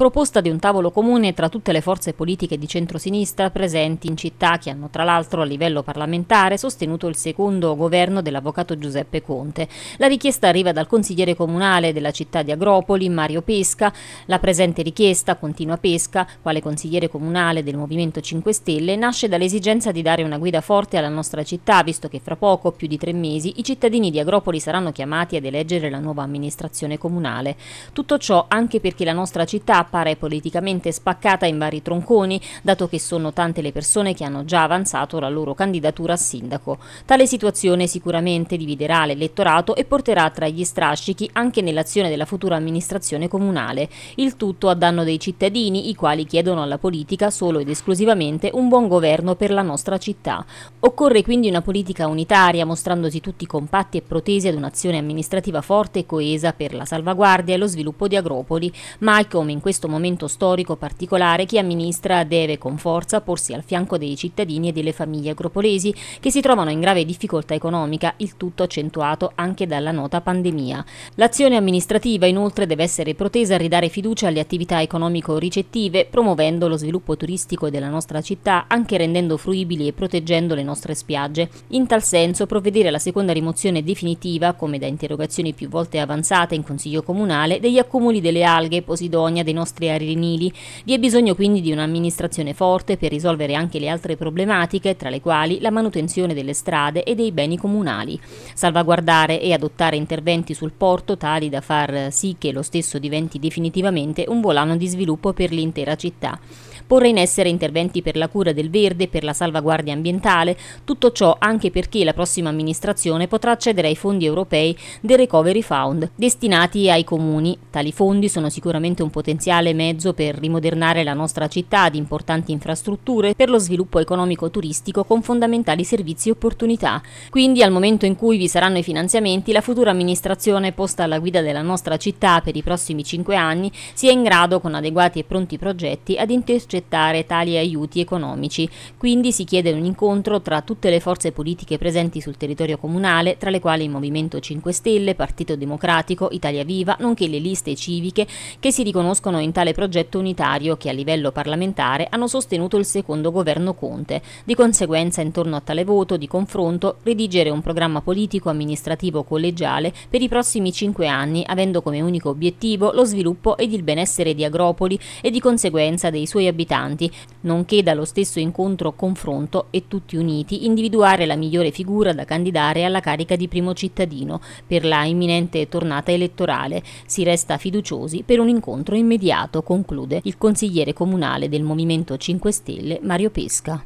proposta di un tavolo comune tra tutte le forze politiche di centrosinistra presenti in città che hanno tra l'altro a livello parlamentare sostenuto il secondo governo dell'avvocato Giuseppe Conte. La richiesta arriva dal consigliere comunale della città di Agropoli, Mario Pesca. La presente richiesta, continua Pesca, quale consigliere comunale del Movimento 5 Stelle, nasce dall'esigenza di dare una guida forte alla nostra città, visto che fra poco, più di tre mesi, i cittadini di Agropoli saranno chiamati ad eleggere la nuova amministrazione comunale. Tutto ciò anche perché la nostra città appare politicamente spaccata in vari tronconi, dato che sono tante le persone che hanno già avanzato la loro candidatura a sindaco. Tale situazione sicuramente dividerà l'elettorato e porterà tra gli strascichi anche nell'azione della futura amministrazione comunale, il tutto a danno dei cittadini, i quali chiedono alla politica solo ed esclusivamente un buon governo per la nostra città. Occorre quindi una politica unitaria, mostrandosi tutti compatti e protesi ad un'azione amministrativa forte e coesa per la salvaguardia e lo sviluppo di Agropoli, mai come in questo questo momento storico particolare chi amministra deve con forza porsi al fianco dei cittadini e delle famiglie agropolesi che si trovano in grave difficoltà economica, il tutto accentuato anche dalla nota pandemia. L'azione amministrativa inoltre deve essere protesa a ridare fiducia alle attività economico-ricettive, promuovendo lo sviluppo turistico della nostra città, anche rendendo fruibili e proteggendo le nostre spiagge. In tal senso provvedere alla seconda rimozione definitiva, come da interrogazioni più volte avanzate in Consiglio Comunale, degli accumuli delle alghe Posidonia dei nostri arenili. Vi è bisogno quindi di un'amministrazione forte per risolvere anche le altre problematiche, tra le quali la manutenzione delle strade e dei beni comunali, salvaguardare e adottare interventi sul porto tali da far sì che lo stesso diventi definitivamente un volano di sviluppo per l'intera città porre in essere interventi per la cura del verde, per la salvaguardia ambientale, tutto ciò anche perché la prossima amministrazione potrà accedere ai fondi europei del Recovery Fund destinati ai comuni. Tali fondi sono sicuramente un potenziale essenziale mezzo per rimodernare la nostra città di importanti infrastrutture per lo sviluppo economico-turistico con fondamentali servizi e opportunità. Quindi al momento in cui vi saranno i finanziamenti, la futura amministrazione posta alla guida della nostra città per i prossimi cinque anni sia in grado, con adeguati e pronti progetti, ad intercettare tali aiuti economici. Quindi si chiede un incontro tra tutte le forze politiche presenti sul territorio comunale, tra le quali il Movimento 5 Stelle, Partito Democratico, Italia Viva, nonché le liste civiche che si riconoscono in tale progetto unitario che a livello parlamentare hanno sostenuto il secondo governo Conte. Di conseguenza, intorno a tale voto di confronto, redigere un programma politico amministrativo collegiale per i prossimi cinque anni, avendo come unico obiettivo lo sviluppo ed il benessere di Agropoli e di conseguenza dei suoi abitanti, nonché dallo stesso incontro confronto e tutti uniti individuare la migliore figura da candidare alla carica di primo cittadino per la imminente tornata elettorale. Si resta fiduciosi per un incontro immediato immediato, conclude il consigliere comunale del Movimento 5 Stelle Mario Pesca.